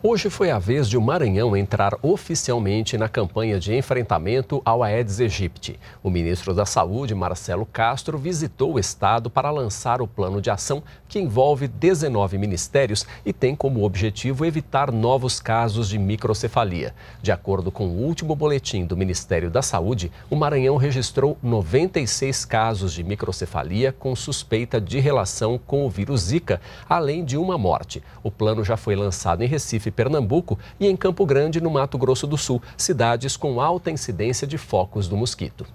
Hoje foi a vez de o Maranhão entrar oficialmente na campanha de enfrentamento ao Aedes aegypti. O ministro da Saúde, Marcelo Castro, visitou o estado para lançar o plano de ação que envolve 19 ministérios e tem como objetivo evitar novos casos de microcefalia. De acordo com o último boletim do Ministério da Saúde, o Maranhão registrou 96 casos de microcefalia com suspeita de relação com o vírus Zika, além de uma morte. O plano já foi lançado em Recife Recife, Pernambuco, e em Campo Grande, no Mato Grosso do Sul, cidades com alta incidência de focos do mosquito.